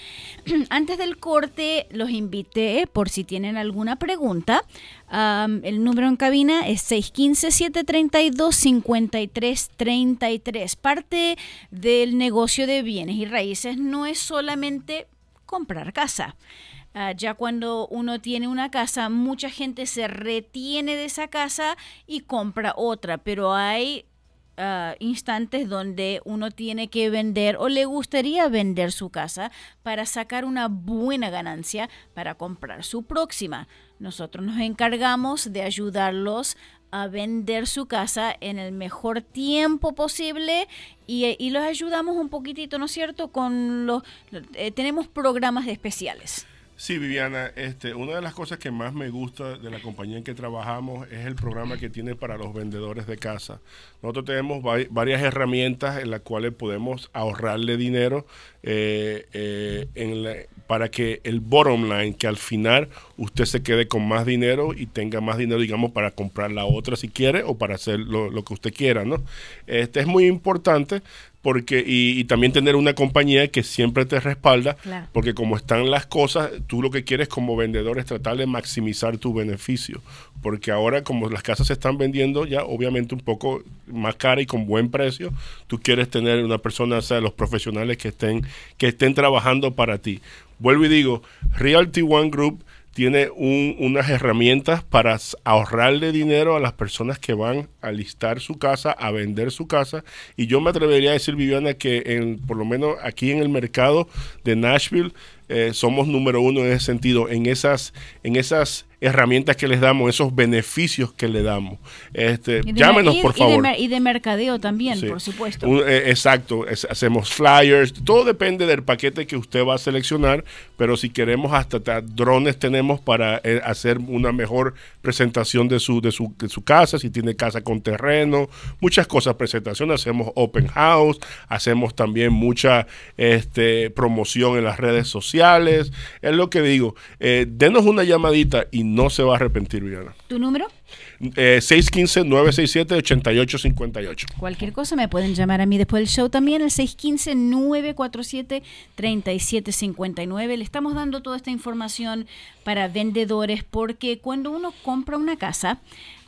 Antes del corte los invité por si tienen alguna pregunta. el número en cabina es 615-732-5333. Parte del negocio de bienes y raíces no es solamente comprar casa Ah, ya cuando uno tiene una casa, mucha gente se retiene de esa casa y compra otra, pero hay ah, instantes donde uno tiene que vender o le gustaría vender su casa para sacar una buena ganancia para comprar su próxima. Nosotros nos encargamos de ayudarlos a vender su casa en el mejor tiempo posible y, los ayudamos un poquitito, ¿no es cierto? Con los, eh, tenemos programas especiales. Sí, Viviana, este, una de las cosas que más me gusta de la compañía en que trabajamos es el programa que tiene para los vendedores de casa. Nosotros tenemos varias herramientas en las cuales podemos ahorrarle dinero eh, eh, para que el bottom line, que al final usted se quede con más dinero y tenga más dinero, digamos, para comprar la otra si quiere o para hacer lo, lo que usted quiera, ¿no? Este es muy importante porque y, también tener una compañía que siempre te respalda, porque como están las cosas, tú lo que quieres como vendedor es tratar de maximizar tu beneficio, porque ahora como las casas se están vendiendo ya obviamente un poco más cara y con buen precio, tú quieres tener una persona, o sea, los profesionales que estén que estén trabajando para ti. Vuelvo y digo, Realty One Group tiene unas herramientas para ahorrarle dinero a las personas que van a listar su casa, a vender su casa. Y yo me atrevería a decir, Viviana, que por lo menos aquí en el mercado de Nashville eh, somos número uno en ese sentido, en esas, en esas herramientas que les damos, esos beneficios que le damos. Este, llámenos, por favor. Y de, mercadeo también, por supuesto. Eh, exacto, hacemos flyers, todo depende del paquete que usted va a seleccionar, pero si queremos hasta, drones tenemos para eh, hacer una mejor presentación de su, de, su, casa, si tiene casa con terreno, muchas cosas, presentación, hacemos open house, hacemos también mucha este, promoción en las redes sociales, es lo que digo, eh, denos una llamadita y no se va a arrepentir, Viviana. ¿Tu número? 615-967-8858. Eh, Cualquier cosa me pueden llamar a mí después del show también, el 615-947-3759. Le estamos dando toda esta información para vendedores porque cuando uno compra una casa,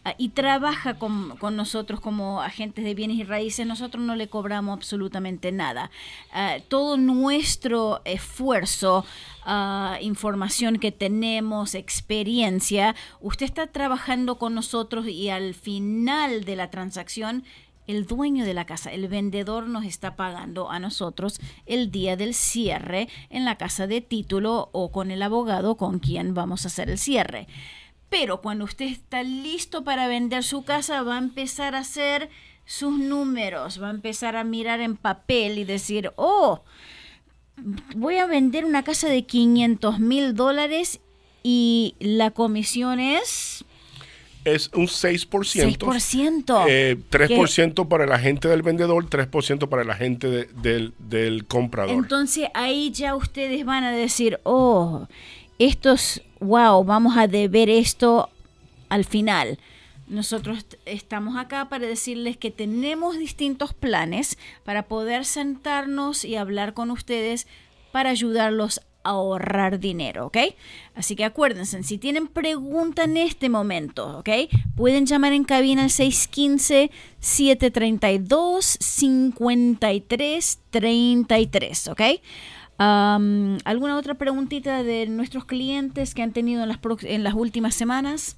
Ah, y trabaja con, nosotros como agentes de bienes y raíces, nosotros no le cobramos absolutamente nada. Ah, todo nuestro esfuerzo, ah, información que tenemos, experiencia, usted está trabajando con nosotros y al final de la transacción el dueño de la casa, el vendedor nos está pagando a nosotros el día del cierre en la casa de título o con el abogado con quien vamos a hacer el cierre. Pero cuando usted está listo para vender su casa, va a empezar a hacer sus números, va a empezar a mirar en papel y decir, oh, voy a vender una casa de 500 mil dólares y la comisión es... Es un 6%. 6%. 3% para la gente del vendedor, 3% para la gente del, del comprador. Entonces ahí ya ustedes van a decir, oh, esto es, wow, vamos a deber esto al final. Nosotros estamos acá para decirles que tenemos distintos planes para poder sentarnos y hablar con ustedes para ayudarlos a ahorrar dinero, ¿ok? Así que acuérdense, si tienen pregunta en este momento, ¿ok? Pueden llamar en cabina al 615-732-5333, ¿ok? ¿Alguna otra preguntita de nuestros clientes que han tenido las, en las últimas semanas?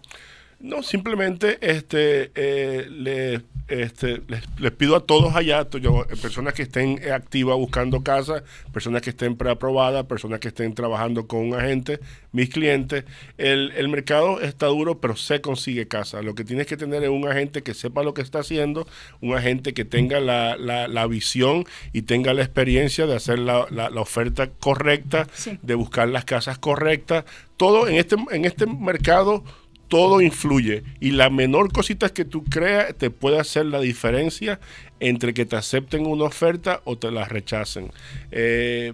No, simplemente este, eh, este, les, pido a todos allá, yo, eh, personas que estén eh, activas buscando casa, personas que estén preaprobadas, personas que estén trabajando con un agente, mis clientes. El, mercado está duro, pero se consigue casa. Lo que tienes que tener es un agente que sepa lo que está haciendo, un agente que tenga la, la, visión y tenga la experiencia de hacer la, oferta correcta, de buscar las casas correctas. Todo en este, en este mercado todo influye y la menor cosita que tú creas te puede hacer la diferencia entre que te acepten una oferta o te la rechacen. Eh,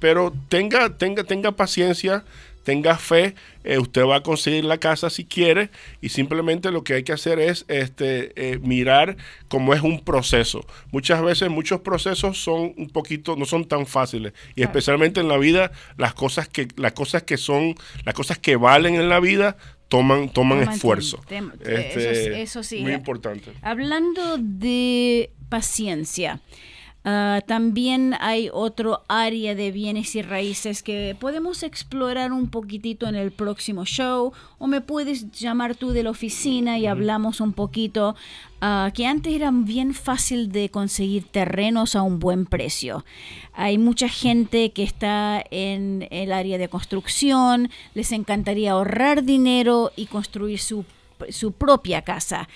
pero tenga, tenga, tenga paciencia, tenga fe, eh, usted va a conseguir la casa si quiere y simplemente lo que hay que hacer es este, eh, mirar cómo es un proceso. Muchas veces muchos procesos son un poquito, no son tan fáciles y especialmente en la vida las cosas que, las cosas que son, las cosas que valen en la vida toman, toman, esfuerzo. Este, eso, sí. Muy importante. Hablando de paciencia. Ah, también hay otro área de bienes y raíces que podemos explorar un poquitito en el próximo show o me puedes llamar tú de la oficina y hablamos un poquito ah, que antes era bien fácil de conseguir terrenos a un buen precio. Hay mucha gente que está en el área de construcción, les encantaría ahorrar dinero y construir su, su propia casa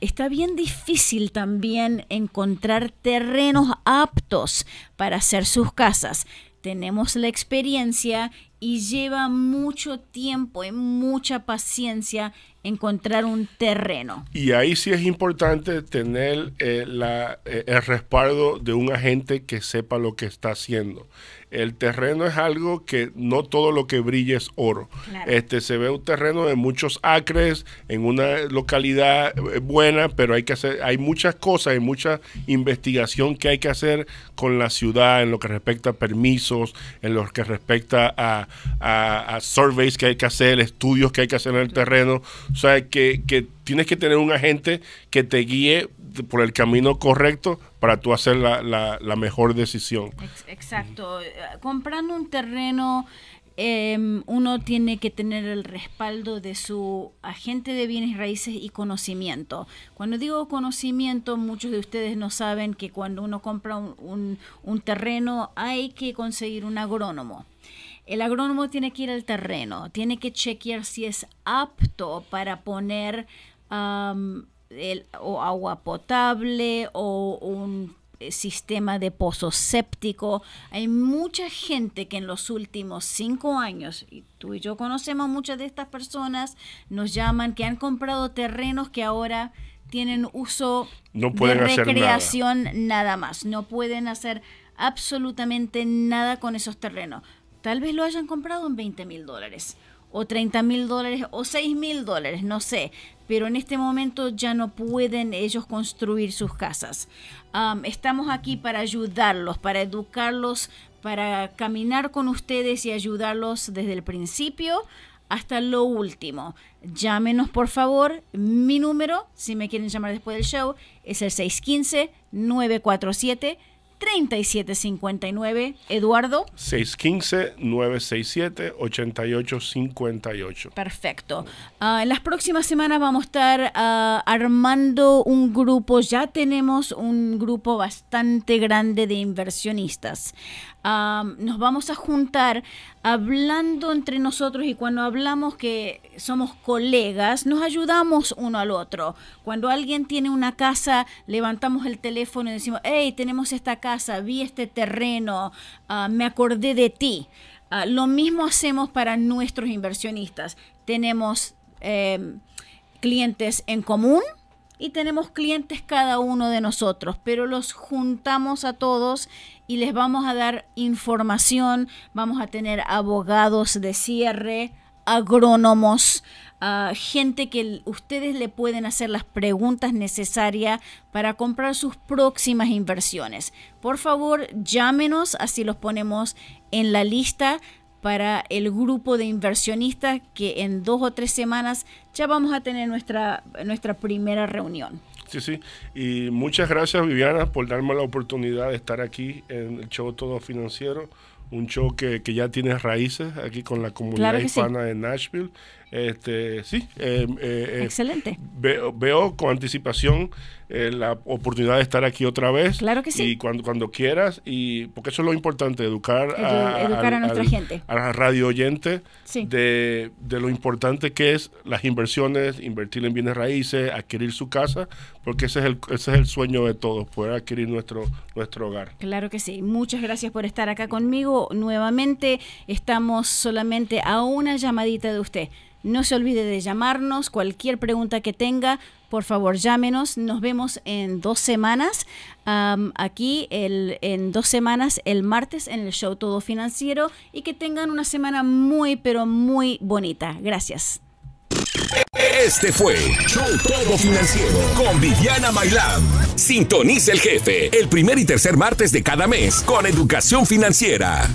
está bien difícil también encontrar terrenos aptos para hacer sus casas. Tenemos la experiencia y lleva mucho tiempo y mucha paciencia encontrar un terreno. Y ahí sí es importante tener eh, eh, el respaldo de un agente que sepa lo que está haciendo el terreno es algo que no todo lo que brilla es oro. Este se ve un terreno de muchos acres en una localidad eh, buena, pero hay que hacer hay muchas cosas, hay mucha investigación que hay que hacer con la ciudad en lo que respecta a permisos, en lo que respecta a, surveys que hay que hacer, estudios que hay que hacer en el terreno, o sea que, que tienes que tener un agente que te guíe por el camino correcto para tú hacer la, mejor decisión. Exacto. Eh, comprando un terreno, em, uno tiene que tener el respaldo de su agente de bienes raíces y conocimiento. Cuando digo conocimiento, muchos de ustedes no saben que cuando uno compra un, terreno hay que conseguir un agrónomo. El agrónomo tiene que ir al terreno, tiene que chequear si es apto para poner el, o agua potable o un eh, sistema de pozo séptico. Hay mucha gente que en los últimos cinco años, y tú y yo conocemos muchas de estas personas, nos llaman que han comprado terrenos que ahora tienen uso no de recreación nada. nada más. No pueden hacer absolutamente nada con esos terrenos. Tal vez lo hayan comprado en 20 mil dólares o 30 mil dólares o 6 mil dólares, no sé pero en este momento ya no pueden ellos construir sus casas. estamos aquí para ayudarlos, para educarlos, para caminar con ustedes y ayudarlos desde el principio hasta lo último. Llámenos por favor. Mi número, si me quieren llamar después del show, es el 615 947 3759. Eduardo. 615-967-8858. Perfecto. Ah, en las próximas semanas vamos a estar ah, armando un grupo, ya tenemos un grupo bastante grande de inversionistas nos vamos a juntar hablando entre nosotros y cuando hablamos que somos colegas, nos ayudamos uno al otro. Cuando alguien tiene una casa, levantamos el teléfono y decimos, hey, tenemos esta casa, vi este terreno, ah, me acordé de ti. Ah, lo mismo hacemos para nuestros inversionistas. Tenemos em, clientes en común, y tenemos clientes cada uno de nosotros, pero los juntamos a todos y les vamos a dar información, vamos a tener abogados de cierre, agrónomos, ah, gente que ustedes le pueden hacer las preguntas necesarias para comprar sus próximas inversiones. Por favor, llámenos, así los ponemos en la lista para el grupo de inversionistas que en dos o tres semanas ya vamos a tener nuestra, nuestra primera reunión. Sí, sí. Y muchas gracias Viviana por darme la oportunidad de estar aquí en el show Todo Financiero un show que, que, ya tiene raíces aquí con la comunidad hispana de Nashville este, sí, eh, eh, eh, excelente. Veo, con anticipación la oportunidad de estar aquí otra vez. Claro que sí. Y cuando, cuando quieras, y porque eso es lo importante, educar, a, nuestra gente. A la radio oyente de, de, lo importante que es las inversiones, invertir en bienes raíces, adquirir su casa, porque ese es el, ese es el sueño de todos, poder adquirir nuestro, nuestro hogar. Claro que sí. Muchas gracias por estar acá conmigo. Nuevamente estamos solamente a una llamadita de usted. No se olvide de llamarnos, cualquier pregunta que tenga, por favor llámenos. Nos vemos en dos semanas. aquí en dos semanas, el martes, en el show Todo Financiero. Y que tengan una semana muy, pero muy bonita. Gracias. Este fue Show Todo Financiero con Viviana Mailán. Sintoniza el jefe el primer y tercer martes de cada mes con Educación Financiera.